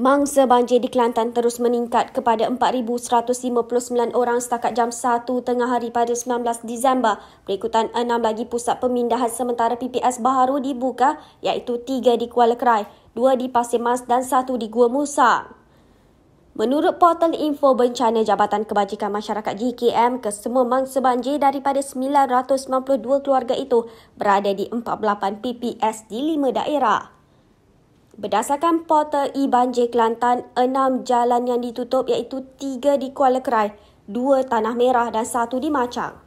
Mangsa banjir di Kelantan terus meningkat kepada 4,159 orang setakat jam 1 tengah hari pada 19 Disember. Berikutan enam lagi pusat pemindahan sementara PPS baru dibuka iaitu tiga di Kuala Kerai, dua di Pasir Mas dan satu di Gua Musa. Menurut portal info bencana Jabatan Kebajikan Masyarakat JKM, kesemua mangsa banjir daripada 992 keluarga itu berada di 48 PPS di lima daerah. Berdasarkan portal e-banjir Kelantan, enam jalan yang ditutup iaitu tiga di Kuala Kerai, dua Tanah Merah dan satu di Macang.